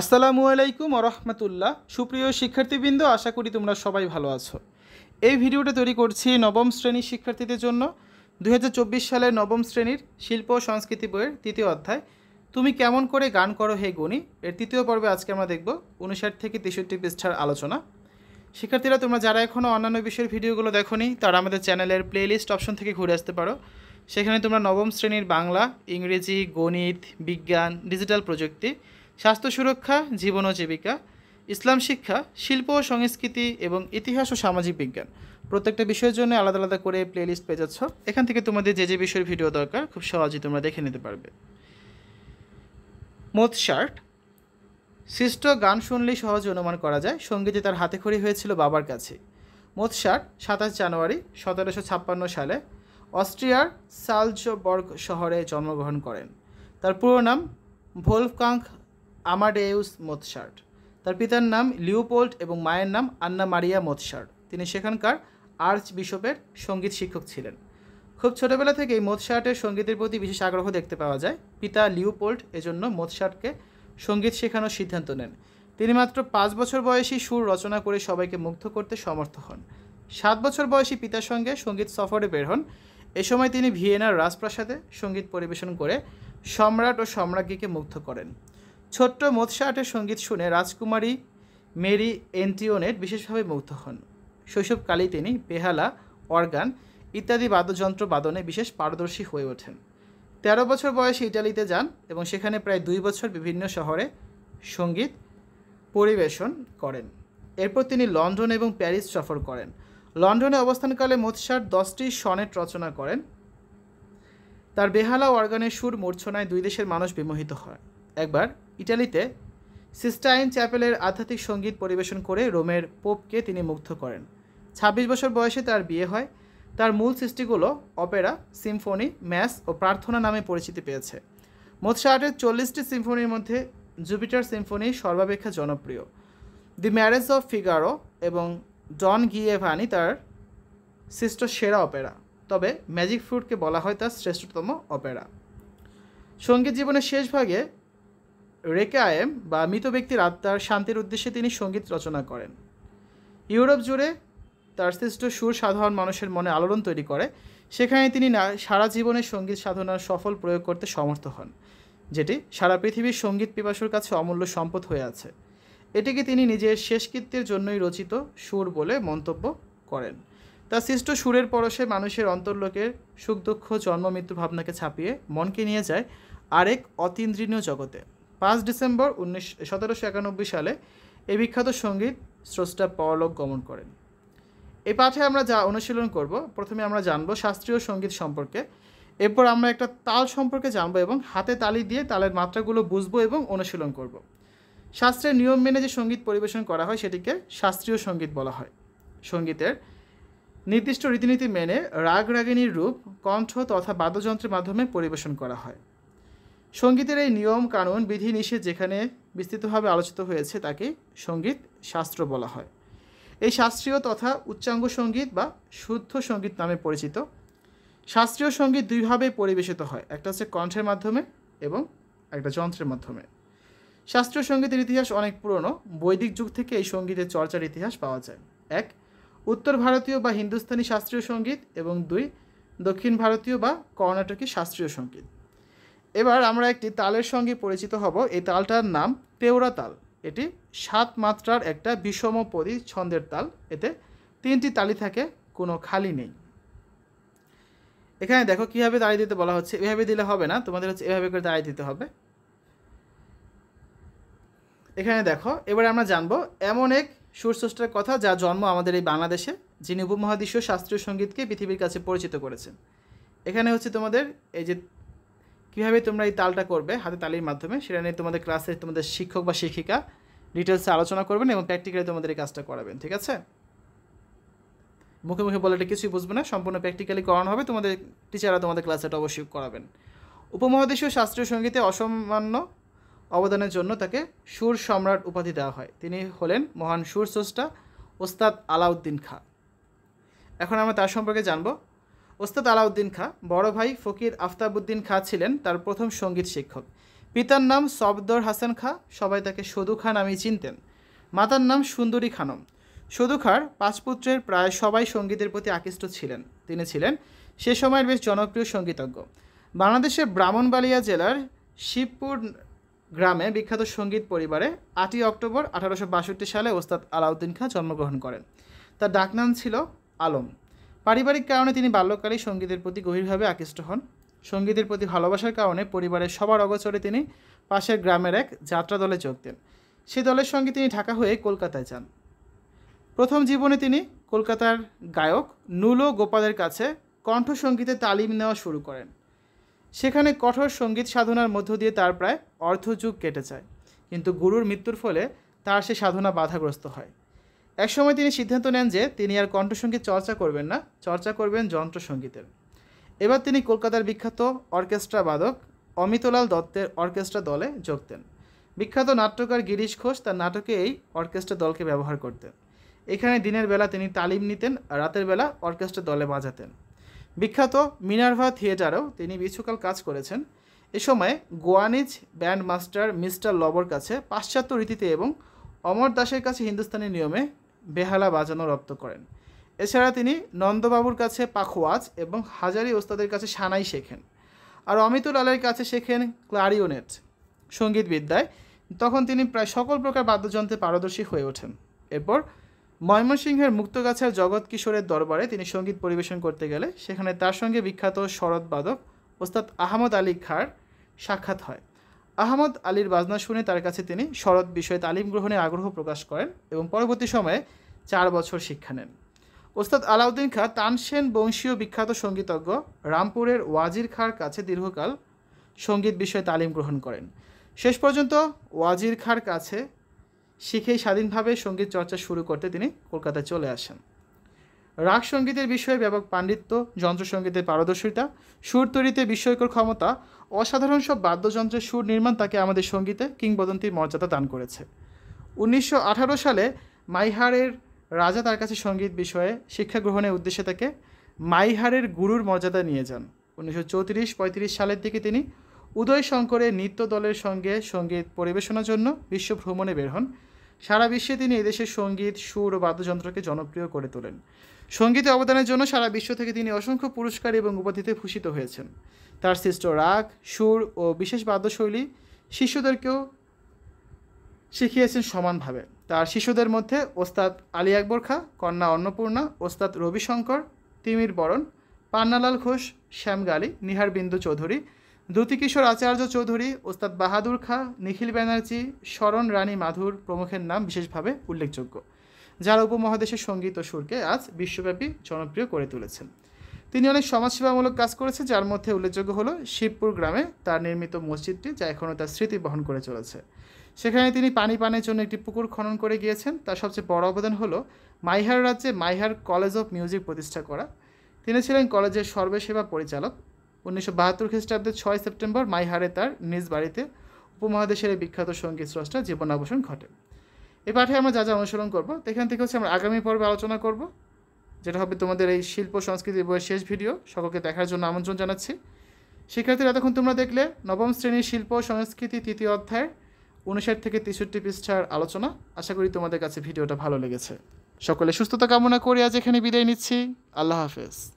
আসসালামু আলাইকুম রহমতুল্লাহ সুপ্রিয় শিক্ষার্থীবৃন্দ আশা করি তোমরা সবাই ভালো আছো এই ভিডিওটা তৈরি করছি নবম শ্রেণীর শিক্ষার্থীদের জন্য দু সালের নবম শ্রেণীর শিল্প সংস্কৃতি বইয়ের তৃতীয় অধ্যায় তুমি কেমন করে গান করো হে গণি এর তৃতীয় পর্বে আজকে আমরা দেখব উনষাট থেকে তেষট্টি পৃষ্ঠার আলোচনা শিক্ষার্থীরা তোমরা যারা এখনও অন্যান্য বিষয়ের ভিডিওগুলো নি তারা আমাদের চ্যানেলের প্লেলিস্ট অপশন থেকে ঘুরে আসতে পারো সেখানে তোমরা নবম শ্রেণীর বাংলা ইংরেজি গণিত বিজ্ঞান ডিজিটাল প্রযুক্তি স্বাস্থ্য সুরক্ষা জীবন ও জীবিকা ইসলাম শিক্ষা শিল্প ও সংস্কৃতি এবং ইতিহাস ও সামাজিক বিজ্ঞান প্রত্যেকটা বিষয়ের জন্য আলাদা আলাদা করে প্লেলিস্ট পেয়ে যাচ্ছ এখান থেকে তোমাদের যে যে বিষয়ের ভিডিও দরকার খুব সহজেই তোমরা দেখে নিতে পারবে মোত শার্ট সৃষ্ট গান শুনলেই সহজে অনুমান করা যায় সঙ্গীতে তার হাতে খড়ি হয়েছিল বাবার কাছে মোৎসার্ট সাতাশ জানুয়ারি সতেরোশো ছাপ্পান্ন সালে অস্ট্রিয়ার সালজবর্গ শহরে জন্মগ্রহণ করেন তার পুরো নাম ভোলফকাঙ্ক আমাডেউস মোৎসার্ট তার পিতার নাম লিওপোল্ট এবং মায়ের নাম আন্না মারিয়া মোৎসার্ট তিনি সেখানকার আর্চ বিশপের সঙ্গীত শিক্ষক ছিলেন খুব ছোটোবেলা থেকেই মোৎসার্টের সঙ্গীতের প্রতি বিশেষ আগ্রহ দেখতে পাওয়া যায় পিতা লিওপোল্ট এজন্য মোৎসার্টকে সঙ্গীত শেখানোর সিদ্ধান্ত নেন তিনি মাত্র পাঁচ বছর বয়সী সুর রচনা করে সবাইকে মুগ্ধ করতে সমর্থ হন সাত বছর বয়সী পিতার সঙ্গে সঙ্গীত সফরে বের হন এ সময় তিনি ভিয়েনার রাজপ্রাসাদে সঙ্গীত পরিবেশন করে সম্রাট ও সম্রাজ্ঞীকে মুগ্ধ করেন ছোট্ট মোৎসার্টের সঙ্গীত শুনে রাজকুমারী মেরি এন্টিওনেট বিশেষভাবে মুগ্ধ হন শৈশবকালেই তিনি বেহালা অর্গান ইত্যাদি বাদ্যযন্ত্র বাদনে বিশেষ পারদর্শী হয়ে ওঠেন তেরো বছর বয়সে ইটালিতে যান এবং সেখানে প্রায় দুই বছর বিভিন্ন শহরে সঙ্গীত পরিবেশন করেন এরপর তিনি লন্ডন এবং প্যারিস সফর করেন লন্ডনে অবস্থানকালে মোৎসার দশটি সনেট রচনা করেন তার বেহালা অর্গানের সুর মূর্ছনায় দুই দেশের মানুষ বিমোহিত হয় একবার ইটালিতে সিস্টাইন চ্যাপেলের আধ্যাত্মিক সঙ্গীত পরিবেশন করে রোমের পোপকে তিনি মুগ্ধ করেন ২৬ বছর বয়সে তার বিয়ে হয় তার মূল সৃষ্টিগুলো অপেরা সিম্ফনি ম্যাস ও প্রার্থনা নামে পরিচিতি পেয়েছে মোৎসার্টের চল্লিশটি সিম্ফনির মধ্যে জুপিটার সিম্ফনি সর্বাপেক্ষা জনপ্রিয় দি ম্যারেজ অফ ফিগারো এবং ডন গিয়েভানি তার সৃষ্ট সেরা অপেরা তবে ম্যাজিক ফ্রুটকে বলা হয় তার শ্রেষ্ঠতম অপেরা সঙ্গীত জীবনের শেষ ভাগে রেকায়েম বা মৃত ব্যক্তির আত্মার শান্তির উদ্দেশ্যে তিনি সঙ্গীত রচনা করেন ইউরোপ জুড়ে তার সৃষ্ট সুর সাধারণ মানুষের মনে আলোড়ন তৈরি করে সেখানে তিনি সারা জীবনের সঙ্গীত সাধনার সফল প্রয়োগ করতে সমর্থ হন যেটি সারা পৃথিবীর সঙ্গীত পিপাসুর কাছে অমূল্য সম্পদ হয়ে আছে এটিকে তিনি নিজের শেষকৃত্যের জন্যই রচিত সুর বলে মন্তব্য করেন তার সৃষ্ট সুরের পরশে মানুষের অন্তর্লোকের সুখ দুঃখ জন্ম মৃত্যু ভাবনাকে ছাপিয়ে মনকে নিয়ে যায় আরেক অতীন্দ্রীয় জগতে পাঁচ ডিসেম্বর উনিশ সতেরোশো একানব্বই সালে এই বিখ্যাত সঙ্গীত স্রষ্টা পরলোক গমন করেন এই পাঠে আমরা যা অনুশীলন করব প্রথমে আমরা জানবো শাস্ত্রীয় সঙ্গীত সম্পর্কে এরপর আমরা একটা তাল সম্পর্কে জানবো এবং হাতে তালি দিয়ে তালের মাত্রাগুলো বুঝবো এবং অনুশীলন করব। শাস্ত্রের নিয়ম মেনে যে সঙ্গীত পরিবেশন করা হয় সেটিকে শাস্ত্রীয় সঙ্গীত বলা হয় সঙ্গীতের নির্দিষ্ট রীতিনীতি মেনে রাগ রাগিনীর রূপ কণ্ঠ তথা বাদ্যযন্ত্রের মাধ্যমে পরিবেশন করা হয় সঙ্গীতের এই নিয়ম কানুন বিধিনিষেধ যেখানে বিস্তৃতভাবে আলোচিত হয়েছে তাকে সঙ্গীত শাস্ত্র বলা হয় এই শাস্ত্রীয় তথা উচ্চাঙ্গ সঙ্গীত বা শুদ্ধ সঙ্গীত নামে পরিচিত শাস্ত্রীয় সঙ্গীত দুইভাবে পরিবেশিত হয় একটা হচ্ছে কণ্ঠের মাধ্যমে এবং একটা যন্ত্রের মাধ্যমে শাস্ত্রীয় সঙ্গীতের ইতিহাস অনেক পুরনো বৈদিক যুগ থেকে এই সঙ্গীতের চর্চার ইতিহাস পাওয়া যায় এক উত্তর ভারতীয় বা হিন্দুস্তানি শাস্ত্রীয় সঙ্গীত এবং দুই দক্ষিণ ভারতীয় বা কর্ণাটকী শাস্ত্রীয় সঙ্গীত এবার আমরা একটি তালের সঙ্গে পরিচিত হব এই তালটার নাম তেওরা তাল এটি সাত মাত্রার একটা বিষমপদী ছন্দের তাল এতে তিনটি তালি থাকে কোনো খালি নেই এখানে দেখো কীভাবে দাঁড়িয়ে দিতে বলা হচ্ছে এভাবে দিলে হবে না তোমাদের হচ্ছে এভাবে করে দাঁড়িয়ে দিতে হবে এখানে দেখো এবারে আমরা জানবো এমন এক সুরস্রষ্টার কথা যা জন্ম আমাদের এই বাংলাদেশে যিনি উপমহাদেশীয় শাস্ত্রীয় সঙ্গীতকে পৃথিবীর কাছে পরিচিত করেছেন এখানে হচ্ছে তোমাদের এই যে কীভাবে তোমরা এই তালটা করবে হাতে তালির মাধ্যমে সেটা নিয়ে তোমাদের ক্লাসে তোমাদের শিক্ষক বা শিক্ষিকা ডিটেলসে আলোচনা করবেন এবং প্র্যাকটিক্যালি তোমাদের এই কাজটা করাবেন ঠিক আছে মুখে মুখে বলে এটা কিছুই বুঝবে না সম্পূর্ণ প্র্যাকটিক্যালি করানো হবে তোমাদের টিচাররা তোমাদের ক্লাসে অবশ্যই করাবেন উপমহাদেশীয় শাস্ত্রীয় সঙ্গীতে অসামান্য অবদানের জন্য তাকে সুর সম্রাট উপাধি দেওয়া হয় তিনি হলেন মহান সুর স্রষ্টা ওস্তাদ আলাউদ্দিন খা এখন আমরা তার সম্পর্কে জানবো ওস্তাদ আলাউদ্দিন খাঁ বড় ভাই ফকির আফতাবুদ্দিন খাঁ ছিলেন তার প্রথম সঙ্গীত শিক্ষক পিতার নাম সবদর হাসান খাঁ সবাই তাকে সদু খাঁ নামে চিনতেন মাতার নাম সুন্দরী খানম সদু খাঁর পাঁচ পুত্রের প্রায় সবাই সঙ্গীতের প্রতি আকৃষ্ট ছিলেন তিনি ছিলেন সে সময়ের বেশ জনপ্রিয় সঙ্গীতজ্ঞ বাংলাদেশের ব্রাহ্মণবালিয়া জেলার শিবপুর গ্রামে বিখ্যাত সঙ্গীত পরিবারে আটই অক্টোবর আঠারোশো সালে ওস্তাদ আলাউদ্দিন খাঁ জন্মগ্রহণ করেন তার ডাকনাম ছিল আলম পারিবারিক কারণে তিনি বাল্যকালেই সঙ্গীতের প্রতি গভীরভাবে আকৃষ্ট হন সঙ্গীতের প্রতি ভালোবাসার কারণে পরিবারের সবার অগোচরে তিনি পাশের গ্রামের এক যাত্রা দলে যোগ দেন সে দলের সঙ্গে তিনি ঢাকা হয়ে কলকাতায় যান প্রথম জীবনে তিনি কলকাতার গায়ক নুলো গোপালের কাছে কণ্ঠসঙ্গীতে তালিম নেওয়া শুরু করেন সেখানে কঠোর সঙ্গীত সাধনার মধ্য দিয়ে তার প্রায় অর্ধযুগ কেটে যায় কিন্তু গুরুর মৃত্যুর ফলে তার সে সাধনা বাধাগ্রস্ত হয় একসময় তিনি সিদ্ধান্ত নেন যে তিনি আর কণ্ঠসঙ্গীত চর্চা করবেন না চর্চা করবেন যন্ত্রসঙ্গীতের এবার তিনি কলকাতার বিখ্যাত অর্কেস্ট্রা বাদক অমিতলাল দত্তের অর্কেস্ট্রা দলে যোগ দেন বিখ্যাত নাট্যকার গিরিশ ঘোষ তার নাটকে এই অর্কেস্ট্রা দলকে ব্যবহার করতেন এখানে দিনের বেলা তিনি তালিম নিতেন আর রাতের বেলা অর্কেস্ট্রা দলে বাজাতেন বিখ্যাত মিনার্ভা থিয়েটারেও তিনি কিছুকাল কাজ করেছেন এ সময় গোয়ানিজ ব্যান্ড মাস্টার মিস্টার লবর কাছে পাশ্চাত্য রীতিতে এবং অমর দাসের কাছে হিন্দুস্তানি নিয়মে বেহালা বাজানো রপ্ত করেন এছাড়া তিনি নন্দবাবুর কাছে পাখোয়াজ এবং হাজারি ওস্তাদের কাছে সানাই শেখেন আর আলের কাছে শেখেন ক্লারিওনেট সঙ্গীত বিদ্যায় তখন তিনি প্রায় সকল প্রকার বাদ্যযন্ত্রে পারদর্শী হয়ে ওঠেন এরপর ময়মনসিংহের মুক্তগাছার জগৎ কিশোরের দরবারে তিনি সঙ্গীত পরিবেশন করতে গেলে সেখানে তার সঙ্গে বিখ্যাত শরৎবাদক ওস্তাদ আহমদ আলী খাঁর সাক্ষাৎ হয় আহমদ আলীর বাজনা শুনে তার কাছে তিনি শরৎ বিষয়ে তালিম গ্রহণে আগ্রহ প্রকাশ করেন এবং পরবর্তী সময়ে চার বছর শিক্ষা নেন ওস্তাদ আলাউদ্দিন খাঁ তানসেন বংশীয় বিখ্যাত সঙ্গীতজ্ঞ রামপুরের ওয়াজির খাঁর কাছে দীর্ঘকাল সঙ্গীত বিষয়ে তালিম গ্রহণ করেন শেষ পর্যন্ত ওয়াজির খাঁর কাছে শিখেই স্বাধীনভাবে সঙ্গীত চর্চা শুরু করতে তিনি কলকাতায় চলে আসেন রাগ সঙ্গীতের বিষয়ে ব্যাপক পাণ্ডিত্য যন্ত্রসঙ্গীতের পারদর্শিতা সুর তৈরিতে বিস্ময়কর ক্ষমতা অসাধারণ সব বাদ্যযন্ত্রের সুর নির্মাণ তাকে আমাদের সঙ্গীতে কিংবদন্তির মর্যাদা দান করেছে উনিশশো সালে মাইহারের রাজা তার কাছে সঙ্গীত বিষয়ে শিক্ষা গ্রহণের উদ্দেশ্যে তাকে মাইহারের গুরুর মর্যাদা নিয়ে যান উনিশশো চৌত্রিশ পঁয়ত্রিশ সালের দিকে তিনি উদয় শঙ্করের নৃত্য দলের সঙ্গে সঙ্গীত পরিবেশনার জন্য বিশ্ব ভ্রমণে বের হন সারা বিশ্বে তিনি এদেশের সঙ্গীত সুর ও বাদ্যযন্ত্রকে জনপ্রিয় করে তোলেন সঙ্গীতে অবদানের জন্য সারা বিশ্ব থেকে তিনি অসংখ্য পুরস্কার এবং উপাধিতে ভূষিত হয়েছেন তার সৃষ্ট রাগ সুর ও বিশেষ বাদ্যশৈলী শিশুদেরকেও শিখিয়েছেন সমানভাবে তার শিশুদের মধ্যে ওস্তাদ আলী আকবর খা কন্যা অন্নপূর্ণা ওস্তাদ রবিশঙ্কর তিমির বরণ পান্নালাল ঘোষ শ্যাম শ্যামগালী নিহারবিন্দু চৌধুরী দ্যুতিকিশোর আচার্য চৌধুরী ওস্তাদ বাহাদুর খা নিখিল ব্যানার্জি শরণ রানী মাধুর প্রমুখের নাম বিশেষভাবে উল্লেখযোগ্য যারা উপমহাদেশের সঙ্গীত ও সুরকে আজ বিশ্বব্যাপী জনপ্রিয় করে তুলেছেন তিনি অনেক সমাজসেবামূলক কাজ করেছে যার মধ্যে উল্লেখযোগ্য হলো শিবপুর গ্রামে তার নির্মিত মসজিদটি যা এখনও তার স্মৃতি বহন করে চলেছে সেখানে তিনি পানি পানের জন্য একটি পুকুর খনন করে গিয়েছেন তার সবচেয়ে বড় অবদান হলো মাইহার রাজ্যে মাইহার কলেজ অফ মিউজিক প্রতিষ্ঠা করা তিনি ছিলেন কলেজের সর্বসেবা পরিচালক উনিশশো বাহাত্তর খ্রিস্টাব্দে ছয় সেপ্টেম্বর মাইহারে তার নিজ বাড়িতে উপমহাদেশের বিখ্যাত সঙ্গীত স্রষ্টা জীবনাবসান ঘটে এই পাঠে আমরা যা যা অনুসরণ করবো এখান থেকে হচ্ছে আমরা আগামী পর্বে আলোচনা করব যেটা হবে তোমাদের এই শিল্প সংস্কৃতি বইয়ের শেষ ভিডিও সকলকে দেখার জন্য আমন্ত্রণ জানাচ্ছি শিক্ষার্থীরা এতক্ষণ তোমরা দেখলে নবম শ্রেণীর শিল্প সংস্কৃতি তৃতীয় অধ্যায়ের উনষাট থেকে তেষট্টি পৃষ্ঠার আলোচনা আশা করি তোমাদের কাছে ভিডিওটা ভালো লেগেছে সকলে সুস্থতা কামনা করি আজ এখানে বিদায় নিচ্ছি আল্লাহ হাফেজ